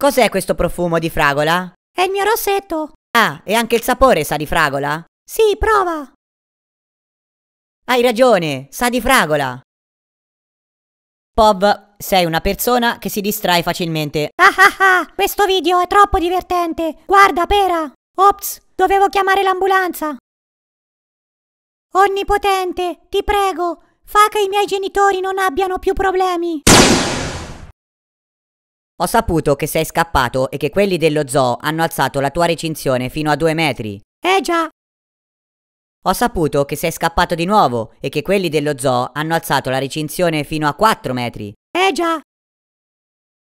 Cos'è questo profumo di fragola? È il mio rossetto. Ah, e anche il sapore sa di fragola? Sì, prova. Hai ragione, sa di fragola. Pov, sei una persona che si distrae facilmente. Ah ah ah, questo video è troppo divertente. Guarda, pera. Ops, dovevo chiamare l'ambulanza. Onnipotente, ti prego, fa che i miei genitori non abbiano più problemi. Ho saputo che sei scappato e che quelli dello zoo hanno alzato la tua recinzione fino a due metri. Eh già! Ho saputo che sei scappato di nuovo e che quelli dello zoo hanno alzato la recinzione fino a quattro metri. Eh già!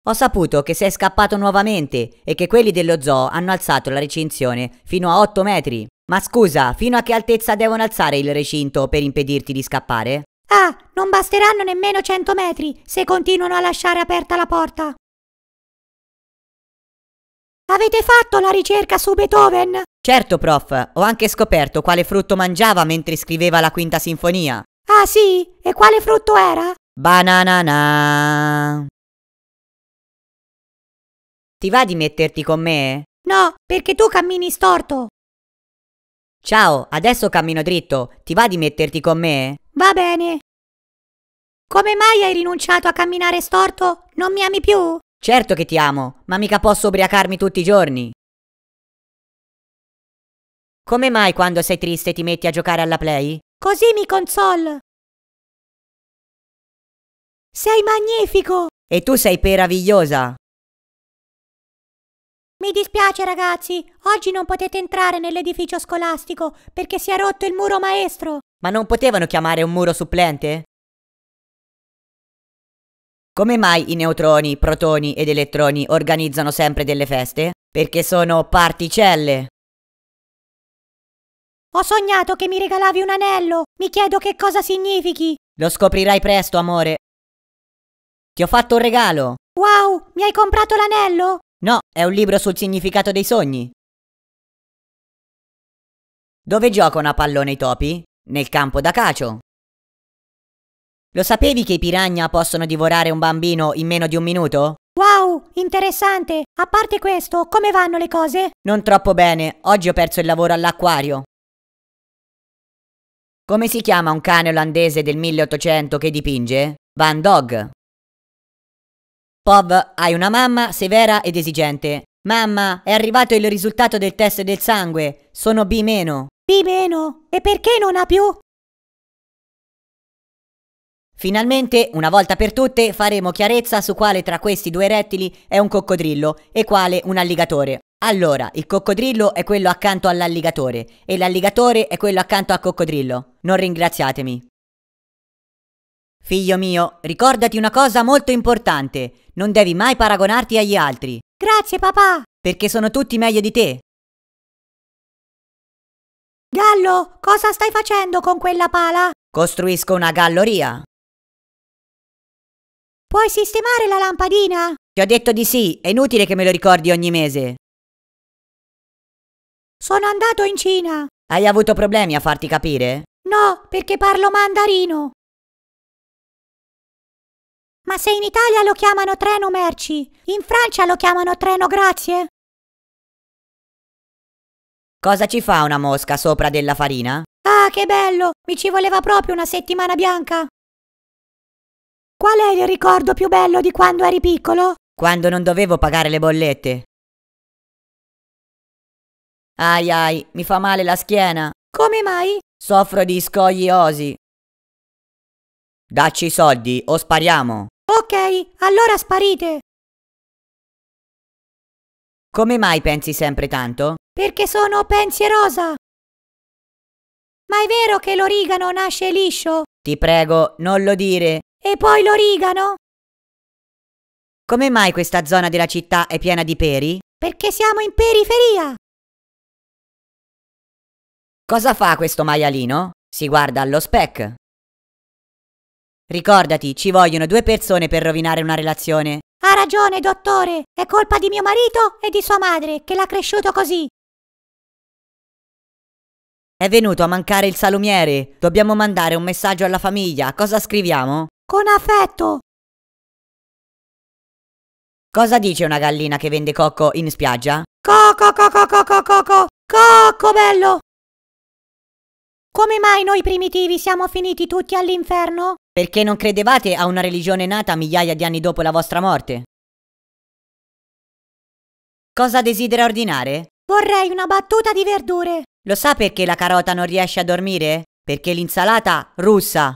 Ho saputo che sei scappato nuovamente e che quelli dello zoo hanno alzato la recinzione fino a otto metri. Ma scusa, fino a che altezza devono alzare il recinto per impedirti di scappare? Ah, non basteranno nemmeno 100 metri se continuano a lasciare aperta la porta. Avete fatto la ricerca su Beethoven? Certo, prof. Ho anche scoperto quale frutto mangiava mentre scriveva la quinta sinfonia. Ah sì? E quale frutto era? Bananana. Ti va di metterti con me? No, perché tu cammini storto. Ciao, adesso cammino dritto. Ti va di metterti con me? Va bene. Come mai hai rinunciato a camminare storto? Non mi ami più? Certo che ti amo, ma mica posso ubriacarmi tutti i giorni. Come mai quando sei triste ti metti a giocare alla play? Così mi console. Sei magnifico! E tu sei meravigliosa! Mi dispiace ragazzi, oggi non potete entrare nell'edificio scolastico perché si è rotto il muro maestro. Ma non potevano chiamare un muro supplente? Come mai i neutroni, protoni ed elettroni organizzano sempre delle feste? Perché sono particelle. Ho sognato che mi regalavi un anello. Mi chiedo che cosa significhi. Lo scoprirai presto, amore. Ti ho fatto un regalo. Wow, mi hai comprato l'anello? No, è un libro sul significato dei sogni. Dove giocano a pallone i topi? Nel campo da cacio. Lo sapevi che i piragna possono divorare un bambino in meno di un minuto? Wow, interessante! A parte questo, come vanno le cose? Non troppo bene, oggi ho perso il lavoro all'acquario. Come si chiama un cane olandese del 1800 che dipinge? Van Dog. Pov, hai una mamma severa ed esigente. Mamma, è arrivato il risultato del test del sangue. Sono B-. B-? E perché non ha più? Finalmente, una volta per tutte, faremo chiarezza su quale tra questi due rettili è un coccodrillo e quale un alligatore. Allora, il coccodrillo è quello accanto all'alligatore e l'alligatore è quello accanto al coccodrillo. Non ringraziatemi. Figlio mio, ricordati una cosa molto importante. Non devi mai paragonarti agli altri. Grazie papà. Perché sono tutti meglio di te. Gallo, cosa stai facendo con quella pala? Costruisco una galleria. Puoi sistemare la lampadina? Ti ho detto di sì, è inutile che me lo ricordi ogni mese. Sono andato in Cina. Hai avuto problemi a farti capire? No, perché parlo mandarino. Ma se in Italia lo chiamano treno merci, in Francia lo chiamano treno grazie? Cosa ci fa una mosca sopra della farina? Ah, che bello! Mi ci voleva proprio una settimana bianca! Qual è il ricordo più bello di quando eri piccolo? Quando non dovevo pagare le bollette. Ai ai, mi fa male la schiena. Come mai? Soffro di scogliosi. Dacci i soldi o spariamo. Ok, allora sparite. Come mai pensi sempre tanto? Perché sono pensierosa. Ma è vero che l'origano nasce liscio? Ti prego, non lo dire. E poi l'origano! Come mai questa zona della città è piena di peri? Perché siamo in periferia! Cosa fa questo maialino? Si guarda allo spec. Ricordati, ci vogliono due persone per rovinare una relazione. Ha ragione, dottore! È colpa di mio marito e di sua madre, che l'ha cresciuto così. È venuto a mancare il salumiere. Dobbiamo mandare un messaggio alla famiglia. Cosa scriviamo? Con affetto. Cosa dice una gallina che vende cocco in spiaggia? Coco, coco, coco, coco, cocco bello! Come mai noi primitivi siamo finiti tutti all'inferno? Perché non credevate a una religione nata migliaia di anni dopo la vostra morte? Cosa desidera ordinare? Vorrei una battuta di verdure. Lo sa perché la carota non riesce a dormire? Perché l'insalata russa.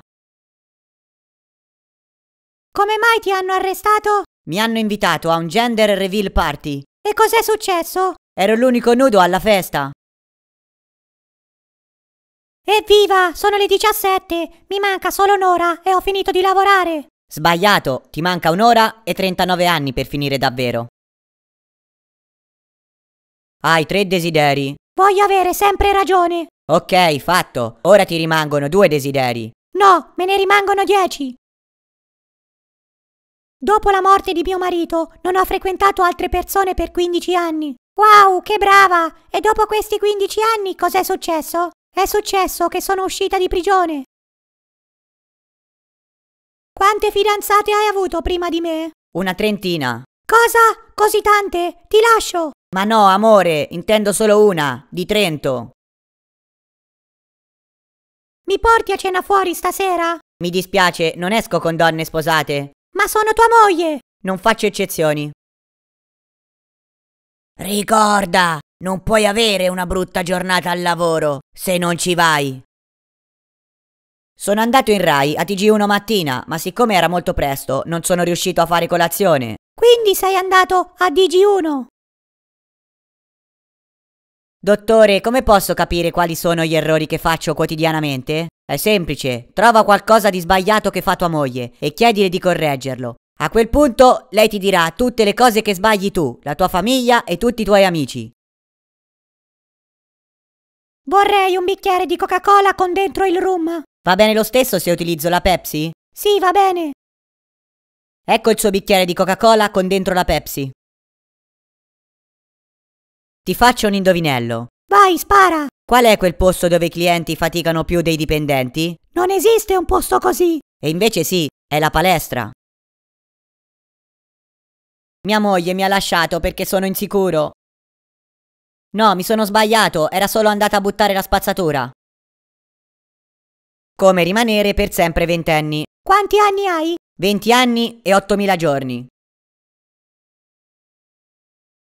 Come mai ti hanno arrestato? Mi hanno invitato a un gender reveal party. E cos'è successo? Ero l'unico nudo alla festa. Evviva, sono le 17. Mi manca solo un'ora e ho finito di lavorare. Sbagliato, ti manca un'ora e 39 anni per finire davvero. Hai tre desideri. Voglio avere sempre ragione. Ok, fatto. Ora ti rimangono due desideri. No, me ne rimangono dieci. Dopo la morte di mio marito non ho frequentato altre persone per 15 anni. Wow, che brava! E dopo questi 15 anni cos'è successo? È successo che sono uscita di prigione. Quante fidanzate hai avuto prima di me? Una trentina. Cosa? Così tante? Ti lascio. Ma no, amore, intendo solo una, di Trento. Mi porti a cena fuori stasera? Mi dispiace, non esco con donne sposate. Ma sono tua moglie! Non faccio eccezioni. Ricorda, non puoi avere una brutta giornata al lavoro se non ci vai. Sono andato in Rai a TG1 mattina, ma siccome era molto presto, non sono riuscito a fare colazione. Quindi sei andato a tg 1 Dottore, come posso capire quali sono gli errori che faccio quotidianamente? È semplice, trova qualcosa di sbagliato che fa tua moglie e chiedile di correggerlo. A quel punto lei ti dirà tutte le cose che sbagli tu, la tua famiglia e tutti i tuoi amici. Vorrei un bicchiere di Coca-Cola con dentro il rum. Va bene lo stesso se utilizzo la Pepsi? Sì, va bene. Ecco il suo bicchiere di Coca-Cola con dentro la Pepsi. Ti faccio un indovinello. Vai, spara! Qual è quel posto dove i clienti faticano più dei dipendenti? Non esiste un posto così! E invece sì, è la palestra. Mia moglie mi ha lasciato perché sono insicuro. No, mi sono sbagliato, era solo andata a buttare la spazzatura. Come rimanere per sempre ventenni. Quanti anni hai? 20 anni e 8.000 giorni.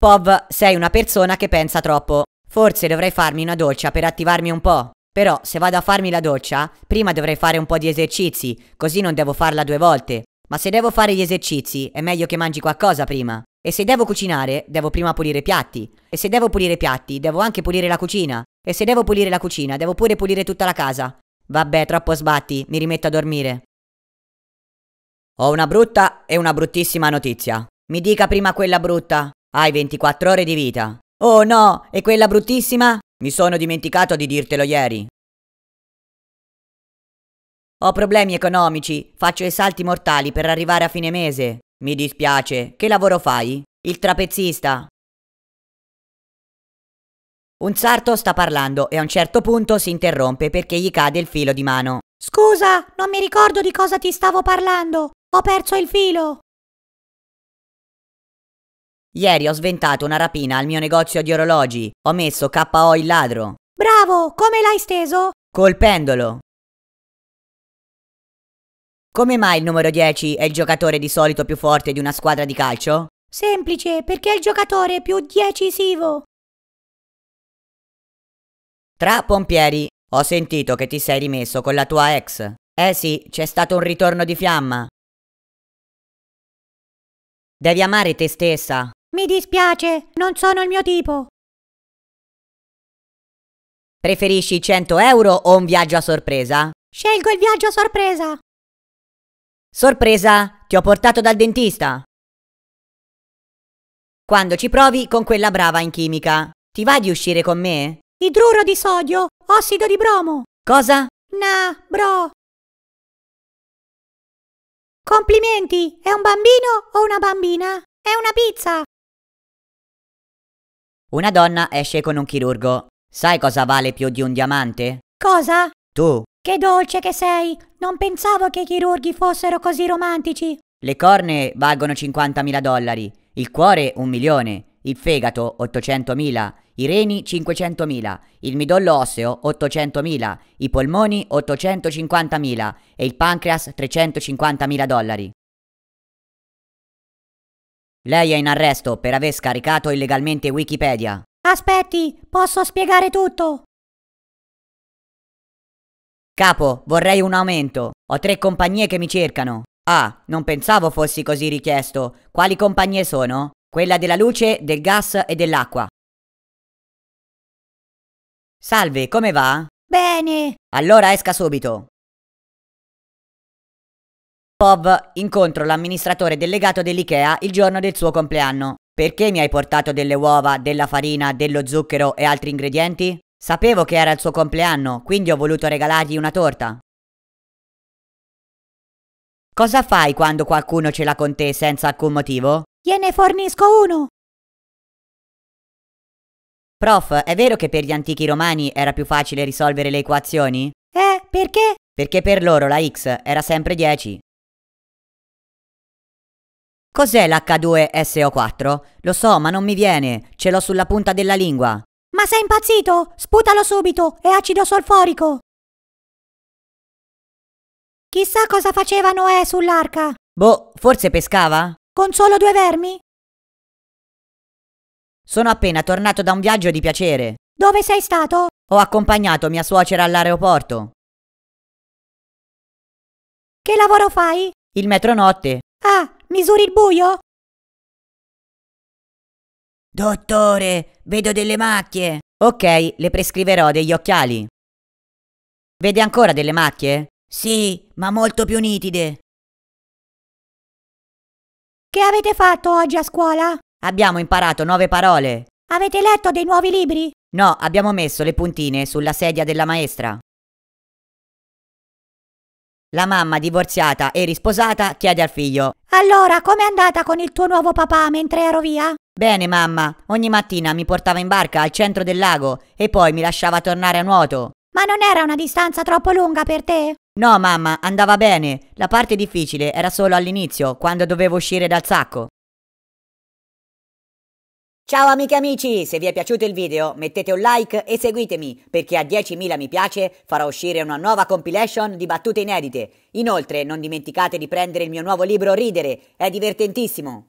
Pov, sei una persona che pensa troppo. Forse dovrei farmi una doccia per attivarmi un po'. Però se vado a farmi la doccia, prima dovrei fare un po' di esercizi, così non devo farla due volte. Ma se devo fare gli esercizi, è meglio che mangi qualcosa prima. E se devo cucinare, devo prima pulire i piatti. E se devo pulire i piatti, devo anche pulire la cucina. E se devo pulire la cucina, devo pure pulire tutta la casa. Vabbè, troppo sbatti, mi rimetto a dormire. Ho una brutta e una bruttissima notizia. Mi dica prima quella brutta. Hai 24 ore di vita. Oh no, e quella bruttissima? Mi sono dimenticato di dirtelo ieri. Ho problemi economici, faccio i salti mortali per arrivare a fine mese. Mi dispiace, che lavoro fai? Il trapezista. Un sarto sta parlando e a un certo punto si interrompe perché gli cade il filo di mano. Scusa, non mi ricordo di cosa ti stavo parlando. Ho perso il filo. Ieri ho sventato una rapina al mio negozio di orologi. Ho messo KO il ladro. Bravo! Come l'hai steso? Colpendolo. Come mai il numero 10 è il giocatore di solito più forte di una squadra di calcio? Semplice, perché è il giocatore più decisivo. Tra pompieri, ho sentito che ti sei rimesso con la tua ex. Eh sì, c'è stato un ritorno di fiamma. Devi amare te stessa, mi dispiace, non sono il mio tipo. Preferisci 100 euro o un viaggio a sorpresa? Scelgo il viaggio a sorpresa. Sorpresa, ti ho portato dal dentista. Quando ci provi con quella brava in chimica, ti va di uscire con me? Idruro di sodio, ossido di bromo. Cosa? Na, bro. Complimenti, è un bambino o una bambina? È una pizza. Una donna esce con un chirurgo. Sai cosa vale più di un diamante? Cosa? Tu. Che dolce che sei! Non pensavo che i chirurghi fossero così romantici. Le corne valgono 50.000 dollari, il cuore un milione, il fegato 800.000, i reni 500.000, il midollo osseo 800.000, i polmoni 850.000 e il pancreas 350.000 dollari. Lei è in arresto per aver scaricato illegalmente Wikipedia. Aspetti, posso spiegare tutto. Capo, vorrei un aumento. Ho tre compagnie che mi cercano. Ah, non pensavo fossi così richiesto. Quali compagnie sono? Quella della luce, del gas e dell'acqua. Salve, come va? Bene. Allora esca subito. Pov, incontro l'amministratore delegato dell'IKEA il giorno del suo compleanno. Perché mi hai portato delle uova, della farina, dello zucchero e altri ingredienti? Sapevo che era il suo compleanno, quindi ho voluto regalargli una torta. Cosa fai quando qualcuno ce l'ha con te senza alcun motivo? Gliene fornisco uno! Prof, è vero che per gli antichi romani era più facile risolvere le equazioni? Eh, perché? Perché per loro la x era sempre 10. Cos'è l'H2SO4? Lo so, ma non mi viene. Ce l'ho sulla punta della lingua. Ma sei impazzito? Sputalo subito, è acido solforico. Chissà cosa faceva Noè sull'arca. Boh, forse pescava? Con solo due vermi? Sono appena tornato da un viaggio di piacere. Dove sei stato? Ho accompagnato mia suocera all'aeroporto. Che lavoro fai? Il metronotte. Ah, misuri il buio? Dottore, vedo delle macchie. Ok, le prescriverò degli occhiali. Vede ancora delle macchie? Sì, ma molto più nitide. Che avete fatto oggi a scuola? Abbiamo imparato nuove parole. Avete letto dei nuovi libri? No, abbiamo messo le puntine sulla sedia della maestra. La mamma, divorziata e risposata, chiede al figlio: Allora, com'è andata con il tuo nuovo papà mentre ero via? Bene, mamma. Ogni mattina mi portava in barca al centro del lago e poi mi lasciava tornare a nuoto. Ma non era una distanza troppo lunga per te? No, mamma, andava bene. La parte difficile era solo all'inizio, quando dovevo uscire dal sacco. Ciao amiche e amici, se vi è piaciuto il video mettete un like e seguitemi perché a 10.000 mi piace farò uscire una nuova compilation di battute inedite. Inoltre non dimenticate di prendere il mio nuovo libro Ridere, è divertentissimo!